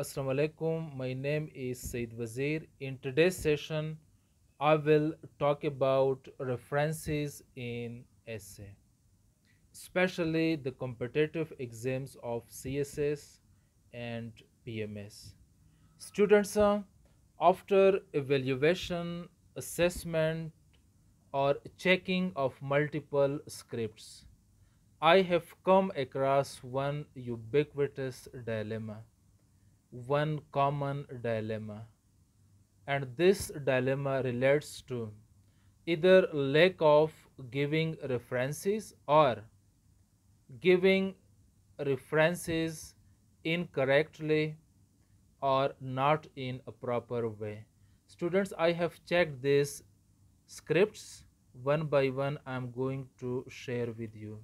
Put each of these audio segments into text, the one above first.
Assalamu alaikum my name is Said Wazir in today's session I will talk about references in essay especially the competitive exams of CSS and PMS students uh, after evaluation assessment or checking of multiple scripts I have come across one ubiquitous dilemma one common dilemma and this dilemma relates to either lack of giving references or giving references incorrectly or not in a proper way. Students, I have checked these scripts one by one. I am going to share with you.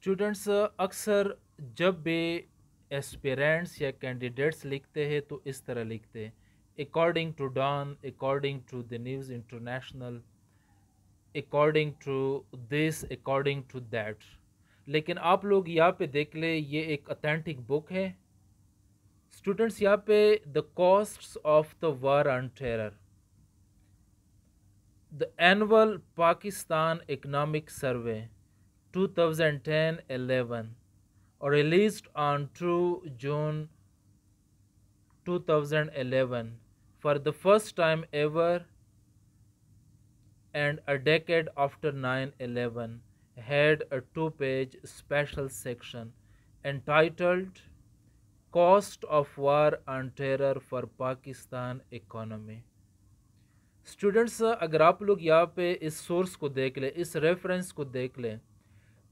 Students अक्सर जब भी aspirants या candidates लिखते हैं तो इस तरह लिखते हैं according to Dawn according to the news international according to this according to that लेकिन आप लोग यहाँ पे देख ले ये एक अथेंटिक बुक है स्टूडेंट्स यहाँ पे the cost of the war on terror the annual Pakistan economic survey 2010-11 or released on 2 June 2011 for the first time ever and a decade after 9-11 had a two-page special section entitled Cost of War and Terror for Pakistan Economy Students, अगर आप लोग यहाँ पे इस source को देख लें इस को देख लें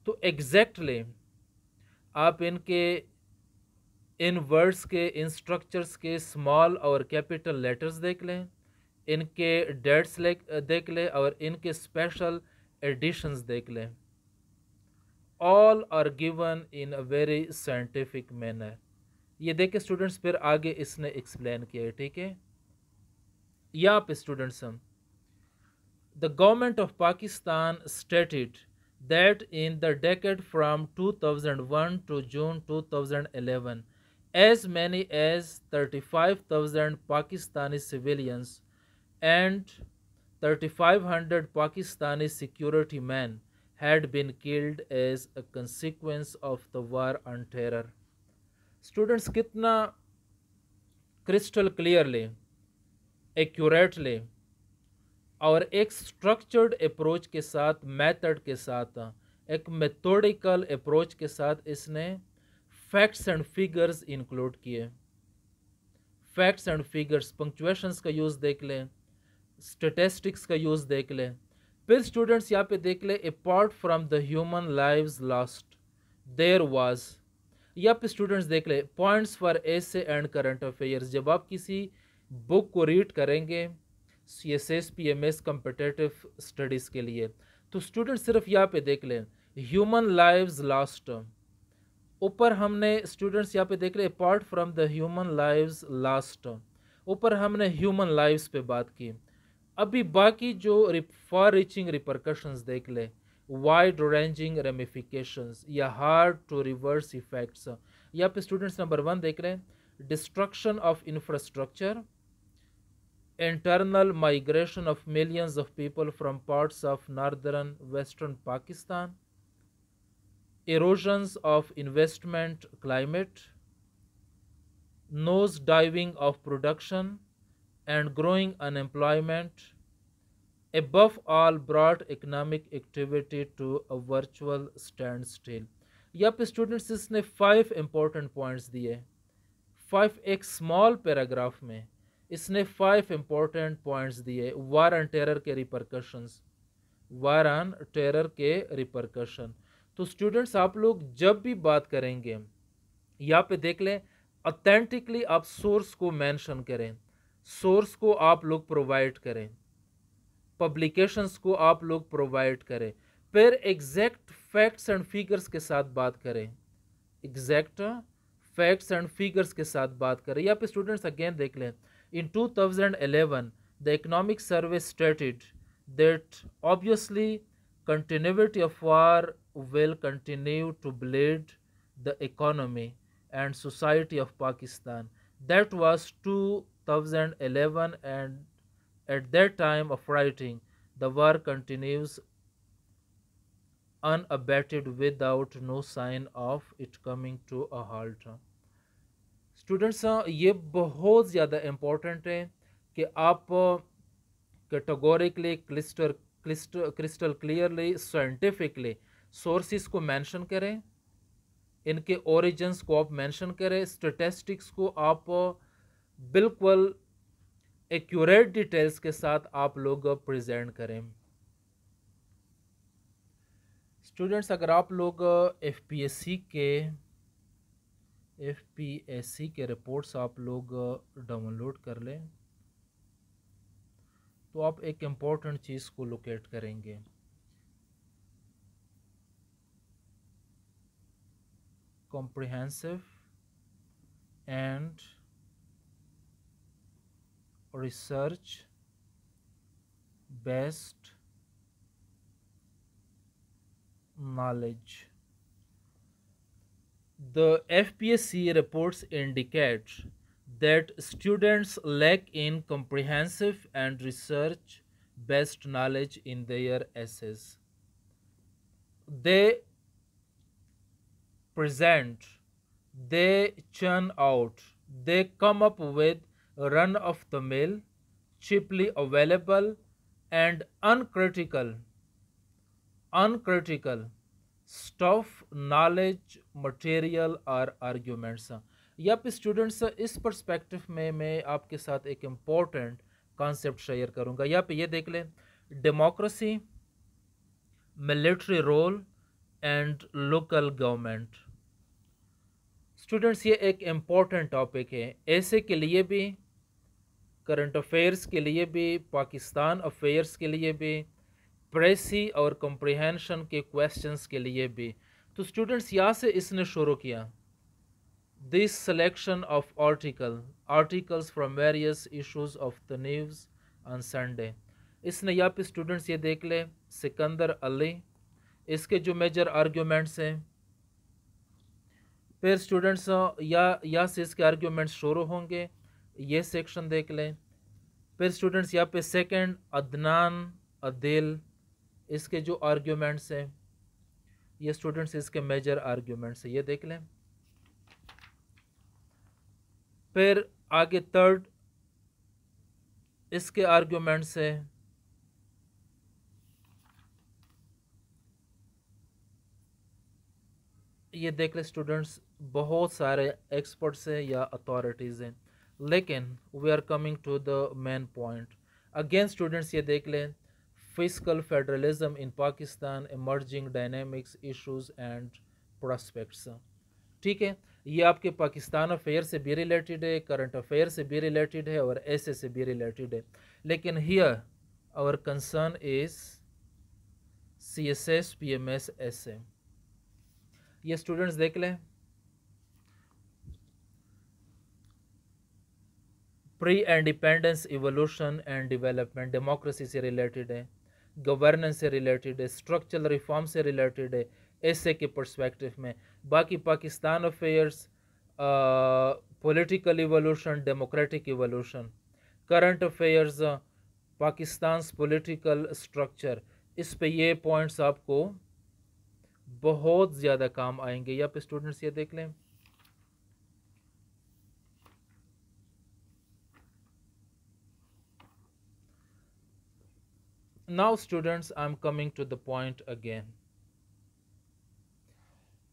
तो एग्जैक्टली आप इनके इन वर्ड्स के इन स्ट्रक्चर्स के स्मॉल और कैपिटल लेटर्स देख लें इनके डेट्स ले देख लें और इनके स्पेशल एडिशंस देख लें all are given in a very scientific manner ये देखे स्टूडेंट्स फिर आगे इसने एक्सप्लेन किया है ठीक है या आप स्टूडेंट्स हम the government of Pakistan stated that in the decade from 2001 to June 2011, as many as 35,000 Pakistani civilians and 3,500 Pakistani security men had been killed as a consequence of the war on terror. Students, kitna crystal clearly, accurately, और एक structured approach के साथ method के साथ एक methodical approach के साथ इसने फैक्ट्स एंड फिगर्स इंक्लूड किए फैक्ट्स एंड फिगर्स पंक्चुएशंस का यूज़ देख लें स्टेटिस्टिक्स का यूज़ देख लें फिर स्टूडेंट्स यहाँ पे देख लें apart from the human lives lost there was यहाँ पे स्टूडेंट्स देख लें points for S and current affairs जब आप किसी बुक को रीड करेंगे C S S P M S competitive studies के लिए तो स्टूडेंट सिर्फ यहाँ पे देख लें ह्यूमन लाइव्स लास्ट ऊपर हमने स्टूडेंट्स यहाँ पे देख लें apart from the human lives lost ऊपर हमने ह्यूमन लाइव्स पे बात की अभी बाकी जो फार रीचिंग रिपरकशंस देख लें वाइड रेंजिंग रेमिफिकेशंस या हार्ड टू रिवर्स इफेक्ट्स यहाँ पे स्टूडेंट्स नंबर वन देख रहे हैं destruction of infrastructure internal migration of millions of people from parts of northern western Pakistan, erosions of investment climate, nose diving of production and growing unemployment above all brought economic activity to a virtual standstill. Yep, students इसने five important points diye five एक small paragraph में इसने five important points दिए war and terror के repercussions war on terror के repercussion तो students आप लोग जब भी बात करेंगे यहाँ पे देख लें अथेंटिकली आप सोर्स को मेंशन करें सोर्स को आप लोग प्रोवाइड करें पब्लिकेशंस को आप लोग प्रोवाइड करें फिर एग्जैक्ट फैक्ट्स एंड फिगर्स के साथ बात करें एग्जैक्ट फैक्ट्स एंड फिगर्स के साथ बात करें या पे स्टूडेंट्स अगेन देख लें In 2011, the Economic Survey stated that obviously continuity of war will continue to bleed the economy and society of Pakistan. That was 2011 and at that time of writing, the war continues unabated without no sign of it coming to a halt. Students हाँ, ये बहुत ज़्यादा important है कि आप categorically क्लिस्टर क्लिस्ट crystal clearly scientifically sources को मेंशन करें इनके ओरिजन्स को आप मेंशन करें स्टेटिस्टिक्स को आप बिल्कुल एक्यूरेट डिटेल्स के साथ आप लोग प्रेजेंट करें स्टूडेंट्स अगर आप लोग एफ के एफ पी एस सी के रिपोर्ट्स आप लोग डाउनलोड कर लें तो आप एक इम्पॉर्टेंट चीज़ को लोकेट करेंगे comprehensive and research based knowledge The FPSC reports indicate that students lack in comprehensive and research-based knowledge in their essays. They present, they churn out, they come up with run-of-the-mill, cheaply available and uncritical, uncritical stuff knowledge material और arguments yup students इस perspective में मैं आपके साथ एक important concept share करूँगा yup ये देख लें democracy military role and local government students ये एक इम्पॉर्टेंट टॉपिक है ऐसे के लिए भी करंट अफेयर्स के लिए भी पाकिस्तान अफेयर्स के लिए भी प्रेसी और कॉम्प्रिहेंशन के क्वेश्चंस के लिए भी तो स्टूडेंट्स यहाँ से इसने शुरू किया this selection of article articles from various issues of the news on Sunday इसने यहाँ पे स्टूडेंट्स ये देख ले सिकंदर अली इसके जो मेजर आर्ग्यूमेंट्स हैं फिर स्टूडेंट्स या यहाँ से इसके आर्ग्यूमेंट्स शुरू होंगे ये सेक्शन देख लें फिर स्टूडेंट्स यहाँ पे सेकंड अदनान अदिल इसके जो आर्ग्यूमेंट्स हैं ये स्टूडेंट्स इसके मेजर आर्ग्यूमेंट्स हैं ये देख लें फिर आगे थर्ड इसके आर्ग्यूमेंट्स हैं ये देख लें स्टूडेंट्स बहुत सारे एक्सपर्ट्स हैं या अथॉरिटीज़ हैं लेकिन we are coming to the main point again students ये देख लें fiscal federalism in Pakistan, emerging dynamics, issues and prospects. ठीक है ये आपके पाकिस्तान अफेयर से भी रिलेटेड है करंट अफेयर से भी रिलेटेड है और ऐसे से भी रिलेटेड है लेकिन here our concern is C S S P M S S A ये स्टूडेंट्स देख लें pre independence evolution and development democracy से रिलेटेड है गवर्नेंस से रिलेटेड है स्ट्रक्चरल रिफॉर्म से रिलेटेड है ऐसे के परस्पेक्टिव में बाकी Pakistan affairs political evolution democratic evolution current affairs Pakistan political structure इस पे ये पॉइंट्स आपको बहुत ज़्यादा काम आएंगे या पे स्टूडेंट्स ये देख लें Now students, I'm coming to the point again.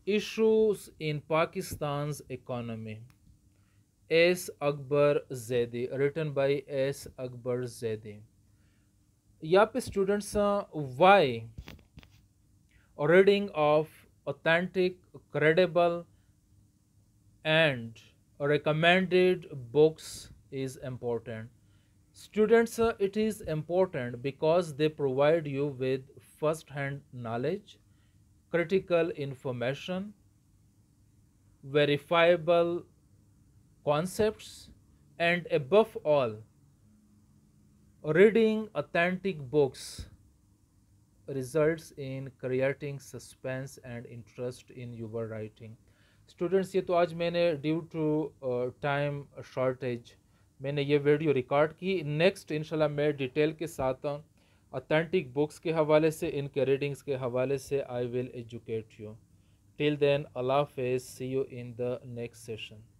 Issues in Pakistan's economy. S. Akbar Zaidi, written by S. Akbar Zaidi. यहाँ students, uh, why why reading of authentic, credible, and recommended books is important. Students, uh, it is important because they provide you with first-hand knowledge, critical information, verifiable concepts, and above all, reading authentic books results in creating suspense and interest in your writing. Students, ye तो aaj maine due to uh, time shortage मैंने ये video record की next इन मैं detail के साथ authentic books के हवाले से इनके रीडिंग्स के हवाले से I will educate you till then अलाफे see you in the next session